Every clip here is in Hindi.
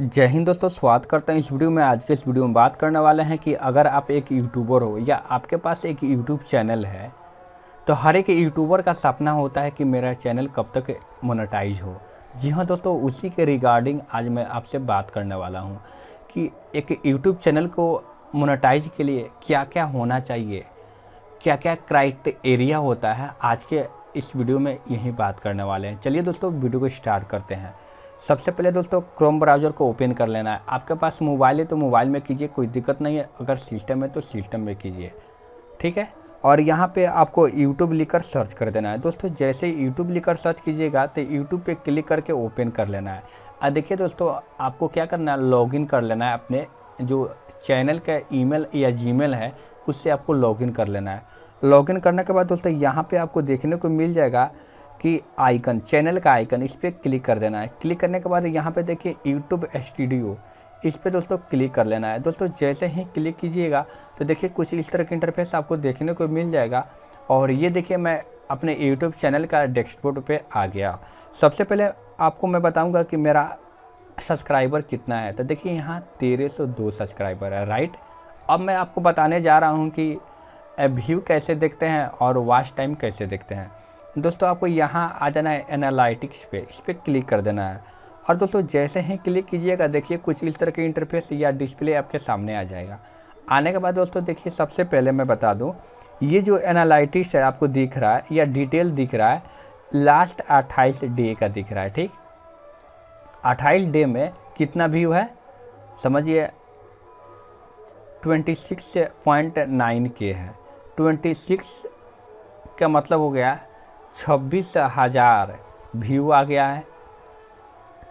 जय हिंद दोस्तों स्वागत करता हूँ इस वीडियो में आज के इस वीडियो में बात करने वाले हैं कि अगर आप एक यूट्यूबर हो या आपके पास एक यूट्यूब चैनल है तो हर एक यूट्यूबर का सपना होता है कि मेरा चैनल कब तक मोनेटाइज हो जी हाँ दोस्तों उसी के रिगार्डिंग आज मैं आपसे बात करने वाला हूँ कि एक यूट्यूब चैनल को मोनेटाइज के लिए क्या क्या होना चाहिए क्या क्या क्राइटेरिया होता है आज के इस वीडियो में यही बात करने वाले हैं चलिए दोस्तों वीडियो को स्टार्ट करते हैं सबसे पहले दोस्तों क्रोम ब्राउज़र को ओपन कर लेना है आपके पास मोबाइल है तो मोबाइल में कीजिए कोई दिक्कत नहीं है अगर सिस्टम है तो सिस्टम में कीजिए ठीक है और यहाँ पे आपको यूट्यूब लिखकर सर्च कर देना है दोस्तों जैसे यूट्यूब लिखकर सर्च कीजिएगा तो यूट्यूब पे क्लिक करके ओपन कर लेना है और देखिए दोस्तों आपको क्या करना है लॉगिन कर लेना है अपने जो चैनल का ईमेल या जीमेल है उससे आपको लॉगिन कर लेना है लॉगिन करने के बाद दोस्तों यहाँ पे आपको देखने को मिल जाएगा कि आइकन चैनल का आइकन इस पर क्लिक कर देना है क्लिक करने के बाद यहाँ पे देखिए यूट्यूब स्टूडियो इस पर दोस्तों क्लिक कर लेना है दोस्तों जैसे ही क्लिक कीजिएगा तो देखिए कुछ इस तरह के इंटरफेस आपको देखने को मिल जाएगा और ये देखिए मैं अपने यूट्यूब चैनल का डेस्कटॉप पे आ गया सबसे पहले आपको मैं बताऊँगा कि मेरा सब्सक्राइबर कितना है तो देखिए यहाँ तेरह दो सब्सक्राइबर है राइट अब मैं आपको बताने जा रहा हूँ कि व्यू कैसे देखते हैं और वॉच टाइम कैसे देखते हैं दोस्तों आपको यहाँ आ जाना है एनालिटिक्स पे इस पर क्लिक कर देना है और दोस्तों जैसे ही क्लिक कीजिएगा देखिए कुछ इस तरह के इंटरफेस या डिस्प्ले आपके सामने आ जाएगा आने के बाद दोस्तों देखिए सबसे पहले मैं बता दूँ ये जो एनालिटिक्स है आपको दिख रहा है या डिटेल दिख रहा है लास्ट अट्ठाईस डे का दिख रहा है ठीक अट्ठाईस डे में कितना व्यू है समझिए ट्वेंटी सिक्स पॉइंट नाइन के है ट्वेंटी सिक्स का मतलब हो गया छब्बीस हज़ार व्यू आ गया है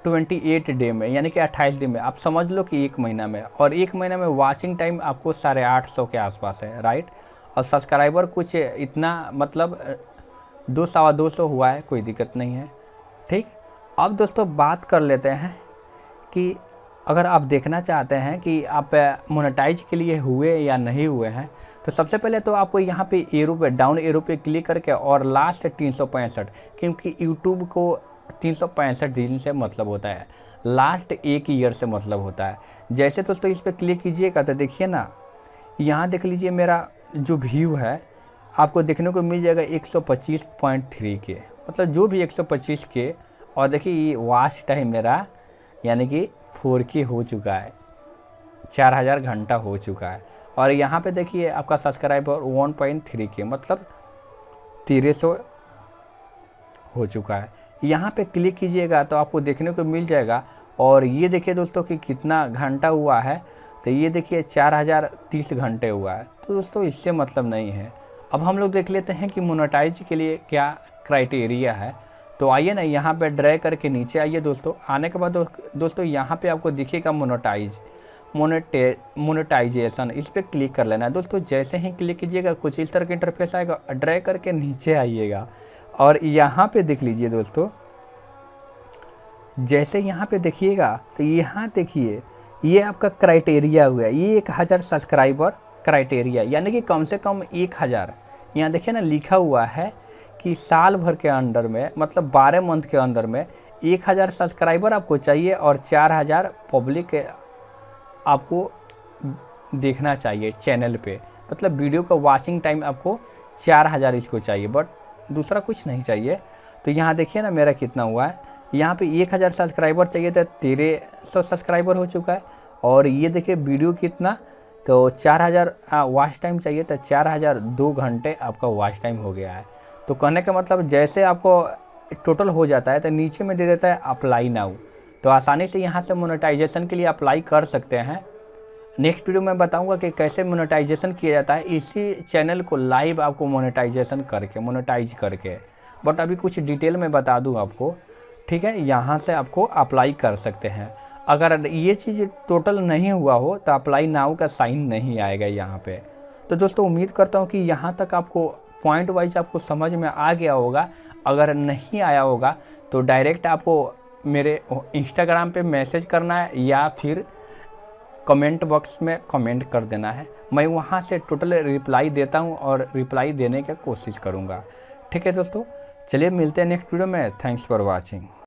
ट्वेंटी एट डे में यानी कि अट्ठाईस दिन में आप समझ लो कि एक महीना में और एक महीना में वॉचिंग टाइम आपको साढ़े आठ सौ के आसपास है राइट और सब्सक्राइबर कुछ इतना मतलब दो सवा दो सौ हुआ है कोई दिक्कत नहीं है ठीक अब दोस्तों बात कर लेते हैं कि अगर आप देखना चाहते हैं कि आप मोनेटाइज के लिए हुए या नहीं हुए हैं तो सबसे पहले तो आपको यहाँ पे एरो पे डाउन एरो पे क्लिक करके और लास्ट तीन सौ पैंसठ क्योंकि यूट्यूब को तीन सौ पैंसठ दिन से मतलब होता है लास्ट एक ईयर से मतलब होता है जैसे दोस्तों तो इस पर क्लिक कीजिएगा तो देखिए ना यहाँ देख लीजिए मेरा जो व्यू है आपको देखने को मिल जाएगा थ्री के मतलब जो भी पच्चीस के और देखिए ये वास्ट टाइम मेरा यानी कि फोर हो चुका है चार हज़ार घंटा हो चुका है और यहाँ पे देखिए आपका सब्सक्राइबर वन पॉइंट थ्री के मतलब तेरह सौ हो चुका है यहाँ पे क्लिक कीजिएगा तो आपको देखने को मिल जाएगा और ये देखिए दोस्तों कि कितना घंटा हुआ है तो ये देखिए चार हज़ार तीस घंटे हुआ है तो दोस्तों इससे मतलब नहीं है अब हम लोग देख लेते हैं कि मोनोटाइज के लिए क्या क्राइटेरिया है तो आइए ना यहाँ पे ड्रैग करके नीचे आइए दोस्तों आने के बाद दो, दोस्तों यहाँ पे आपको दिखेगा मोनोटाइज मोनेटे मोनोटाइजेशन इस पर क्लिक कर लेना है दोस्तों जैसे ही क्लिक कीजिएगा कुछ इस तरह का इंटरफेस आएगा ड्रैग करके नीचे आइएगा और यहाँ पे देख लीजिए दोस्तों जैसे यहाँ पे देखिएगा तो यहाँ देखिए ये आपका क्राइटेरिया हुआ ये एक हज़ार सब्सक्राइबर क्राइटेरिया यानी कि कम से कम एक हज़ार यहाँ देखिए ना लिखा हुआ है कि साल भर के अंडर में मतलब बारह मंथ के अंदर में एक हज़ार सब्सक्राइबर आपको चाहिए और चार हज़ार पब्लिक आपको देखना चाहिए चैनल पे मतलब वीडियो का वॉचिंग टाइम आपको चार हज़ार इसको चाहिए बट दूसरा कुछ नहीं चाहिए तो यहाँ देखिए ना मेरा कितना हुआ है यहाँ पे एक हज़ार सब्सक्राइबर चाहिए था तो तेरह सौ सब्सक्राइबर हो चुका है और ये देखिए वीडियो कितना तो चार हज़ार वॉच टाइम चाहिए तो चार हज़ार दो घंटे आपका वॉच टाइम हो गया है तो कहने का मतलब जैसे आपको टोटल हो जाता है तो नीचे में दे देता है अप्लाई नाउ तो आसानी से यहाँ से मोनेटाइजेशन के लिए अप्लाई कर सकते हैं नेक्स्ट वीडियो में बताऊंगा कि कैसे मोनेटाइजेशन किया जाता है इसी चैनल को लाइव आपको मोनेटाइजेशन करके मोनेटाइज करके बट अभी कुछ डिटेल में बता दूँ आपको ठीक है यहाँ से आपको अप्लाई कर सकते हैं अगर ये चीज़ टोटल नहीं हुआ हो तो अप्लाई नाव का साइन नहीं आएगा यहाँ पे तो दोस्तों उम्मीद करता हूँ कि यहाँ तक आपको पॉइंट वाइज आपको समझ में आ गया होगा अगर नहीं आया होगा तो डायरेक्ट आपको मेरे इंस्टाग्राम पे मैसेज करना है या फिर कमेंट बॉक्स में कमेंट कर देना है मैं वहाँ से टोटल रिप्लाई देता हूँ और रिप्लाई देने की कोशिश करूँगा ठीक है दोस्तों चलिए मिलते हैं नेक्स्ट वीडियो में थैंक्स फॉर वॉचिंग